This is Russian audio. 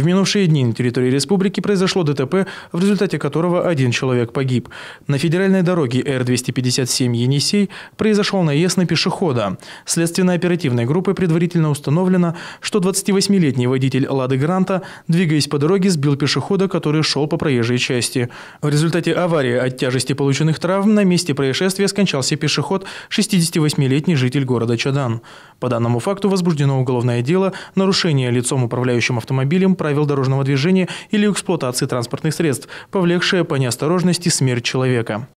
В минувшие дни на территории республики произошло ДТП, в результате которого один человек погиб. На федеральной дороге Р-257 Енисей произошел наезд на пешехода. Следственной оперативной группой предварительно установлено, что 28-летний водитель «Лады Гранта», двигаясь по дороге, сбил пешехода, который шел по проезжей части. В результате аварии от тяжести полученных травм на месте происшествия скончался пешеход, 68-летний житель города Чадан. По данному факту возбуждено уголовное дело, нарушение лицом управляющим автомобилем правил дорожного движения или эксплуатации транспортных средств, повлекшее по неосторожности смерть человека.